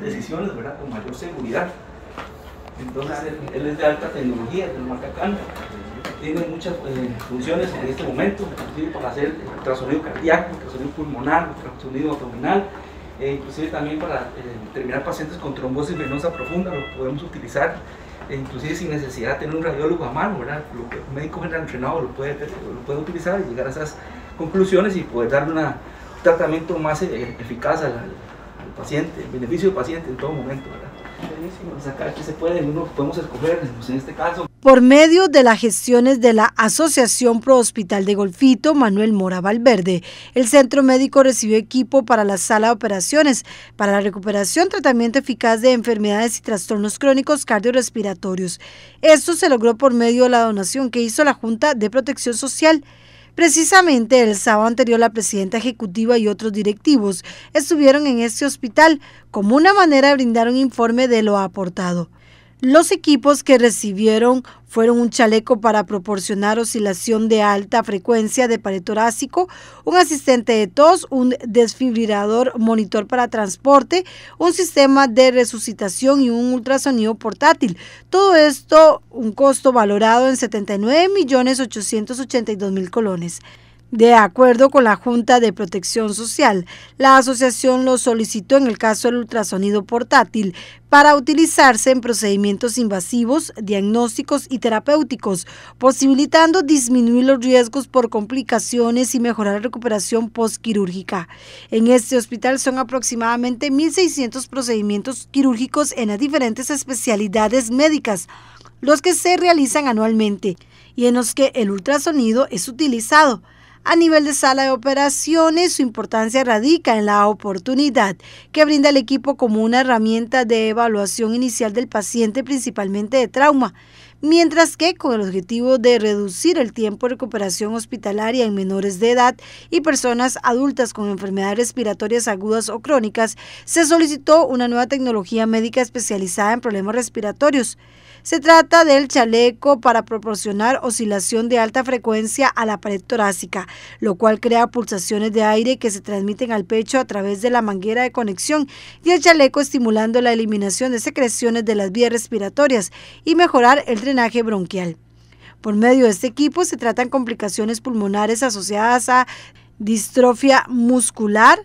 decisiones, ¿verdad? Con mayor seguridad. Entonces, él, es de alta tecnología, de Macacán. Tiene muchas eh, funciones en este momento, inclusive para hacer ultrasonido cardíaco, ultrasonido pulmonar, ultrasonido abdominal, e inclusive también para eh, terminar pacientes con trombosis venosa profunda, lo podemos utilizar e inclusive sin necesidad de tener un radiólogo a mano, ¿verdad? un médico general entrenado lo puede, lo puede utilizar y llegar a esas conclusiones y poder darle un tratamiento más eh, eficaz la paciente, beneficio del paciente en todo momento. Sacar se pues, en este caso. Por medio de las gestiones de la Asociación Pro Hospital de Golfito Manuel Mora Valverde, el centro médico recibió equipo para la sala de operaciones para la recuperación, tratamiento eficaz de enfermedades y trastornos crónicos cardiorrespiratorios. Esto se logró por medio de la donación que hizo la Junta de Protección Social Precisamente el sábado anterior la presidenta ejecutiva y otros directivos estuvieron en este hospital como una manera de brindar un informe de lo aportado. Los equipos que recibieron fueron un chaleco para proporcionar oscilación de alta frecuencia de pared torácico, un asistente de tos, un desfibrilador monitor para transporte, un sistema de resucitación y un ultrasonido portátil. Todo esto un costo valorado en 79.882.000 colones. De acuerdo con la Junta de Protección Social, la asociación lo solicitó en el caso del ultrasonido portátil para utilizarse en procedimientos invasivos, diagnósticos y terapéuticos, posibilitando disminuir los riesgos por complicaciones y mejorar la recuperación postquirúrgica. En este hospital son aproximadamente 1.600 procedimientos quirúrgicos en las diferentes especialidades médicas, los que se realizan anualmente y en los que el ultrasonido es utilizado. A nivel de sala de operaciones, su importancia radica en la oportunidad que brinda el equipo como una herramienta de evaluación inicial del paciente, principalmente de trauma, mientras que con el objetivo de reducir el tiempo de recuperación hospitalaria en menores de edad y personas adultas con enfermedades respiratorias agudas o crónicas, se solicitó una nueva tecnología médica especializada en problemas respiratorios. Se trata del chaleco para proporcionar oscilación de alta frecuencia a la pared torácica, lo cual crea pulsaciones de aire que se transmiten al pecho a través de la manguera de conexión y el chaleco estimulando la eliminación de secreciones de las vías respiratorias y mejorar el drenaje bronquial. Por medio de este equipo se tratan complicaciones pulmonares asociadas a distrofia muscular,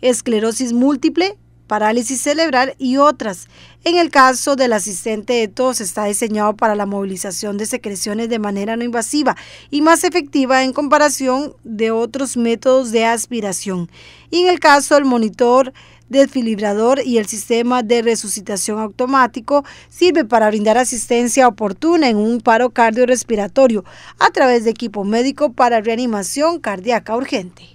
esclerosis múltiple, parálisis cerebral y otras. En el caso del asistente de tos, está diseñado para la movilización de secreciones de manera no invasiva y más efectiva en comparación de otros métodos de aspiración. Y en el caso del monitor desfilibrador y el sistema de resucitación automático sirve para brindar asistencia oportuna en un paro cardiorrespiratorio a través de equipo médico para reanimación cardíaca urgente.